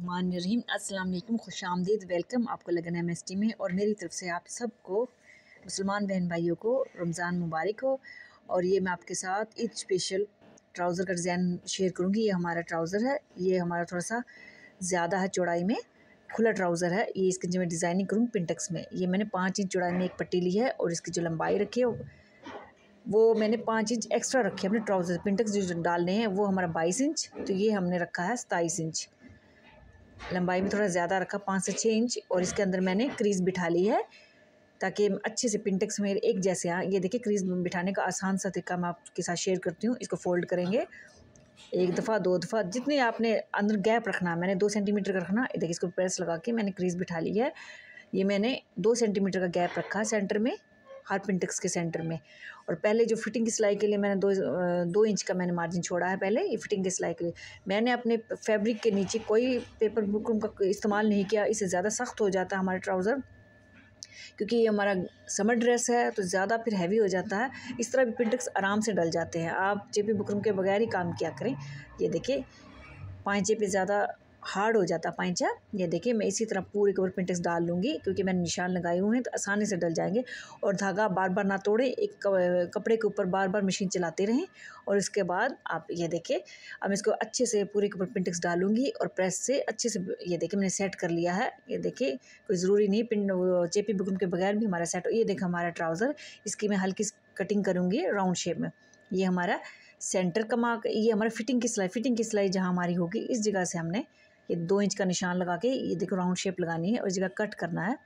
रहीम अस्सलाम वालेकुम खुश आमदीद वेलकम आपको लगन एम एस टी में और मेरी तरफ से आप सबको मुसलमान बहन भाइयों को रमज़ान मुबारक हो और ये मैं आपके साथ ईद स्पेशल ट्राउज़र का डिज़ाइन शेयर करूँगी ये हमारा ट्राउज़र है ये हमारा थोड़ा सा ज़्यादा है चौड़ाई में खुला ट्राउज़र है ये इसकी जो मैं डिज़ाइनिंग करूँ पिंटक्स में ये मैंने पाँच इंच चौड़ाई में एक पट्टी ली है और इसकी जो लंबाई रखी है वो मैंने पाँच इंच एक्स्ट्रा रखी है अपने ट्राउज़र पिंटक्स जो डालने हैं वो हमारा बाईस इंच तो ये हमने रखा है सताईस इंच लंबाई में थोड़ा ज़्यादा रखा पाँच से छः इंच और इसके अंदर मैंने क्रीज़ बिठा ली है ताकि अच्छे से पिंटेक्स मेरे एक जैसे आ ये देखिए क्रीज़ बिठाने का आसान सा तरीका मैं आपके साथ शेयर करती हूँ इसको फोल्ड करेंगे एक दफ़ा दो दफ़ा जितने आपने अंदर गैप रखना मैंने दो सेंटीमीटर का रखना देखिए इसको प्रेस लगा के मैंने क्रीज़ बिठा ली है ये मैंने दो सेंटीमीटर का गैप रखा सेंटर में हारपिनटेक्स के सेंटर में और पहले जो फिटिंग की सिलाई के लिए मैंने दो दो इंच का मैंने मार्जिन छोड़ा है पहले ये फिटिंग की सिलाई के लिए मैंने अपने फैब्रिक के नीचे कोई पेपर बुकरूम का इस्तेमाल नहीं किया इससे ज़्यादा सख्त हो जाता हमारे ट्राउज़र क्योंकि ये हमारा समर ड्रेस है तो ज़्यादा फिर हैवी हो जाता है इस तरह भी पिंटक्स आराम से डल जाते हैं आप जेपी बुकरम के बगैर ही काम किया करें ये देखिए पाँच पे ज़्यादा हार्ड हो जाता पाइचा ये देखिए मैं इसी तरह पूरे के ऊपर डाल लूँगी क्योंकि मैंने निशान लगाए हुए हैं तो आसानी से डल जाएंगे और धागा बार बार ना तोड़े एक कपड़े के ऊपर बार बार मशीन चलाते रहें और इसके बाद आप ये देखिए अब इसको अच्छे से पूरे के ऊपर डालूंगी और प्रेस से अच्छे से ये देखें मैंने सेट कर लिया है ये देखिए कोई ज़रूरी नहीं पिन चेपी बुकम के बगैर भी हमारा सेट ये देखें हमारा ट्राउज़र इसकी मैं हल्की कटिंग करूँगी राउंड शेप में ये हमारा सेंटर का मार्क ये हमारा फिटिंग की सिलाई फिटिंग की सिलाई जहाँ हमारी होगी इस जगह से हमने ये दो इंच का निशान लगा के ये देखो राउंड शेप लगानी है और जगह कट करना है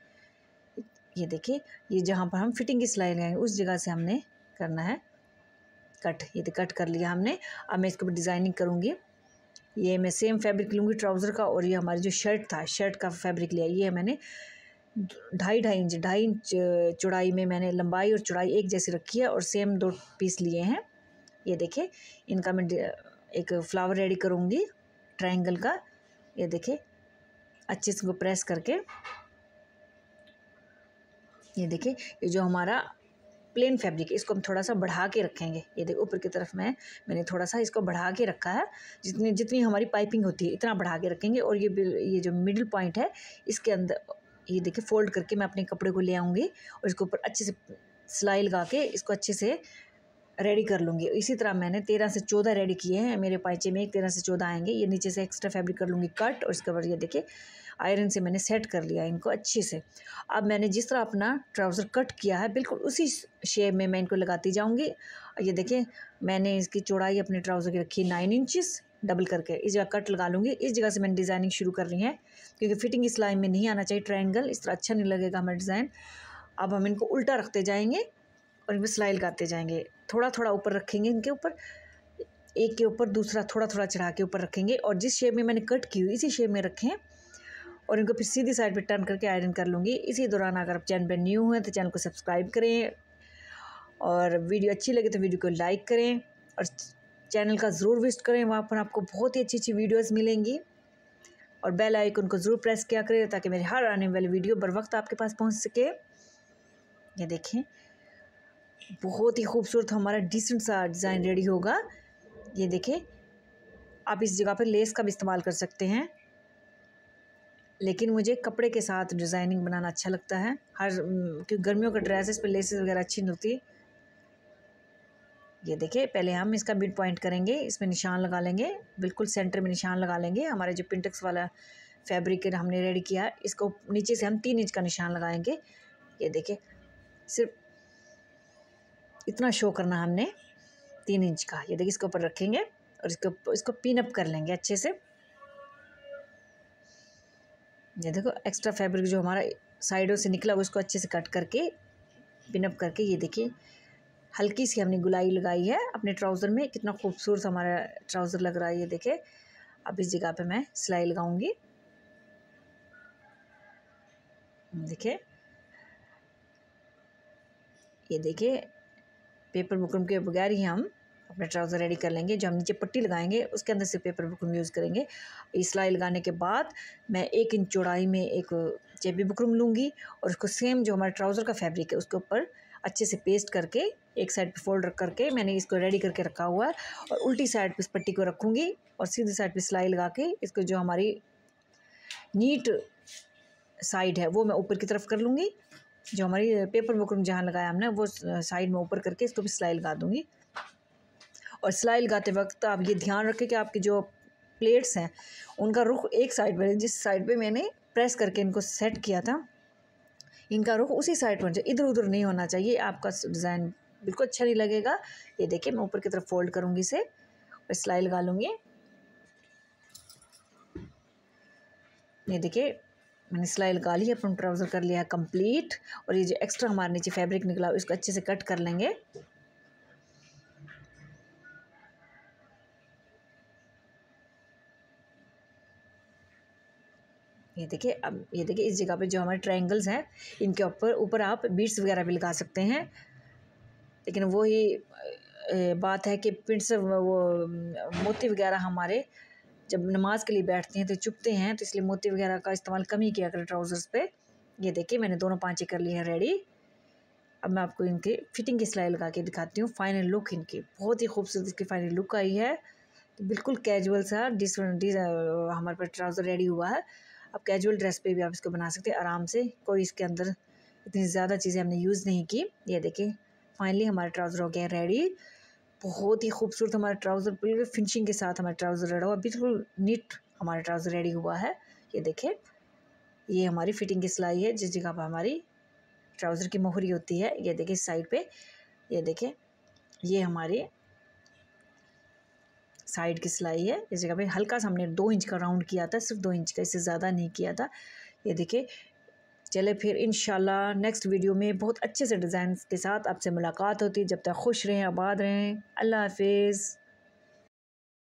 ये देखिए ये जहाँ पर हम फिटिंग की सिलाई लगाएंगे उस जगह से हमने करना है कट ये तो कट कर लिया हमने अब मैं इसके ऊपर डिज़ाइनिंग करूँगी ये मैं सेम फैब्रिक लूँगी ट्राउज़र का और ये हमारी जो शर्ट था शर्ट का फैब्रिक लिया ये मैंने ढाई ढाई इंच ढाई इंच चौड़ाई में मैंने लंबाई और चौड़ाई एक जैसी रखी है और सेम दो पीस लिए हैं ये देखे इनका मैं एक फ्लावर रेडी करूँगी ट्राइंगल का ये देखिए अच्छे से इसको प्रेस करके ये देखिए ये जो हमारा प्लेन फैब्रिक है इसको हम थोड़ा सा बढ़ा के रखेंगे ये देखो ऊपर की तरफ में मैंने थोड़ा सा इसको बढ़ा के रखा है जितनी जितनी हमारी पाइपिंग होती है इतना बढ़ा के रखेंगे और ये ये जो मिडिल पॉइंट है इसके अंदर ये देखिए फोल्ड करके मैं अपने कपड़े को ले आऊँगी और इसके ऊपर अच्छे से सिलाई लगा के इसको अच्छे से रेडी कर लूँगी इसी तरह मैंने तेरह से चौदह रेडी किए हैं मेरे पाइचे में एक तेरह से चौदह आएंगे ये नीचे से एक्स्ट्रा फैब्रिक कर लूँगी कट और इसके बाद ये देखिए आयरन से मैंने सेट कर लिया इनको अच्छे से अब मैंने जिस तरह अपना ट्राउज़र कट किया है बिल्कुल उसी शेप में मैं इनको लगाती जाऊँगी ये देखिए मैंने इसकी चौड़ाई अपने ट्राउज़र की रखी नाइन इंचज़ डबल करके इस जगह कट लगा लूँगी इस जगह से मैंने डिज़ाइनिंग शुरू कर ली है क्योंकि फिटिंग इस लाइन में नहीं आना चाहिए ट्राइंगल इस तरह अच्छा नहीं लगेगा हमारा डिज़ाइन अब हम इनको उल्टा रखते जाएंगे और इनमें सिलाई लगाते जाएंगे थोड़ा थोड़ा ऊपर रखेंगे इनके ऊपर एक के ऊपर दूसरा थोड़ा थोड़ा चढ़ा के ऊपर रखेंगे और जिस शेप में मैंने कट की हुई इसी शेप में रखें और इनको फिर सीधी साइड पर टर्न करके आयरन कर लूँगी इसी दौरान अगर आप चैनल पर न्यू हैं तो चैनल को सब्सक्राइब करें और वीडियो अच्छी लगे तो वीडियो को लाइक करें और चैनल का ज़रूर विजिट करें वहाँ पर आपको बहुत ही अच्छी अच्छी वीडियोज़ मिलेंगी और बेल आइकन को ज़रूर प्रेस किया करें ताकि मेरी हर आने वाली वीडियो बर वक्त आपके पास पहुँच सके ये देखें बहुत ही खूबसूरत हमारा डिसेंट सा डिज़ाइन रेडी होगा ये देखें आप इस जगह पर लेस का भी इस्तेमाल कर सकते हैं लेकिन मुझे कपड़े के साथ डिज़ाइनिंग बनाना अच्छा लगता है हर क्योंकि गर्मियों है ड्रेसेस पर लेसेस वगैरह अच्छी नहीं होती ये देखिए पहले हम इसका मिड पॉइंट करेंगे इसमें निशान लगा लेंगे बिल्कुल सेंटर में निशान लगा लेंगे हमारे जो पिंटक्स वाला फैब्रिक हमने रेडी किया इसको नीचे से हम तीन इंच का निशान लगाएंगे ये देखिए सिर्फ इतना शो करना हमने तीन इंच का ये देखिए इसके ऊपर रखेंगे और इसको इसको पिन अप कर लेंगे अच्छे से ये देखो एक्स्ट्रा फैब्रिक जो हमारा साइडों से निकला उसको अच्छे से कट करके पिन अप करके ये देखिए हल्की सी हमने गुलाई लगाई है अपने ट्राउज़र में कितना खूबसूरत हमारा ट्राउज़र लग रहा है ये देखे अब इस जगह पे मैं सिलाई लगाऊंगी देखिए ये देखिए पेपर बुकरम के बगैर ही हम अपना ट्राउज़र रेडी कर लेंगे जो हम नीचे पट्टी लगाएंगे उसके अंदर से पेपर बुकरम यूज़ करेंगे सिलाई लगाने के बाद मैं एक इंच चौड़ाई में एक चेबी बुकरम लूँगी और उसको सेम जो हमारा ट्राउज़र का फैब्रिक है उसके ऊपर अच्छे से पेस्ट करके एक साइड पे फोल्ड करके मैंने इसको रेडी करके रखा हुआ है और उल्टी साइड पे इस पट्टी को रखूँगी और सीधी साइड पे सिलाई लगा के इसको जो हमारी नीट साइड है वो मैं ऊपर की तरफ कर लूँगी जो हमारी पेपर बुकरम जहाँ लगाया हमने वो साइड में ऊपर करके इसको भी सिलाई लगा दूँगी और सिलाई लगाते वक्त आप ये ध्यान रखें कि आपकी जो प्लेट्स हैं उनका रुख एक साइड पर जिस साइड पे मैंने प्रेस करके इनको सेट किया था इनका रुख उसी साइड पर होना चाहिए इधर उधर नहीं होना चाहिए आपका डिज़ाइन बिल्कुल अच्छा नहीं लगेगा ये देखिए मैं ऊपर की तरफ फोल्ड करूँगी इसे और सिलाई लगा लूँगी ये देखिए मैंने सिलाई लगा ली है अपना ट्राउज़र कर लिया कंप्लीट और ये जो एक्स्ट्रा हमारे नीचे फैब्रिक निकला इसको अच्छे से कट कर लेंगे ये देखिए अब ये देखिए इस जगह पे जो हमारे ट्रायंगल्स हैं इनके ऊपर ऊपर आप बीट्स वगैरह भी लगा सकते हैं लेकिन वही बात है कि पिंट्स वो मोती वगैरह हमारे जब नमाज़ के लिए बैठते हैं तो चुपते हैं तो इसलिए मोती वगैरह का इस्तेमाल कम ही किया करें ट्राउज़र्स पे ये देखिए मैंने दोनों पाँचें कर ली है रेडी अब मैं आपको इनकी फिटिंग की सिलाई लगा के दिखाती हूँ फाइनल लुक इनकी बहुत ही खूबसूरत इसकी फाइनल लुक आई है तो बिल्कुल कैजुअल सा डिस हमारे पास ट्राउज़र रेडी हुआ है अब कैजुअल ड्रेस पे भी आप इसको बना सकते हैं आराम से कोई इसके अंदर इतनी ज़्यादा चीज़ें हमने यूज़ नहीं की ये देखिए फाइनली हमारा ट्राउज़र हो गया रेडी बहुत ही खूबसूरत हमारा ट्राउज़र बिल्कुल फिनिशिंग के साथ हमारा ट्राउज़र रेडी हुआ बिल्कुल नीट हमारा ट्राउज़र रेडी हुआ है ये देखें ये हमारी फिटिंग की सिलाई है जिस जगह पर हमारी ट्राउज़र की मोहरी होती है ये देखें साइड पे ये देखें ये हमारी साइड की सिलाई है इस जगह पर हल्का सा हमने दो इंच का राउंड किया था सिर्फ दो इंच का इससे ज़्यादा नहीं किया था ये देखें चले फिर इन नेक्स्ट वीडियो में बहुत अच्छे से डिज़ाइन के साथ आपसे मुलाकात होती है जब तक खुश रहें आबाद रहें अल्लाह हाफिज़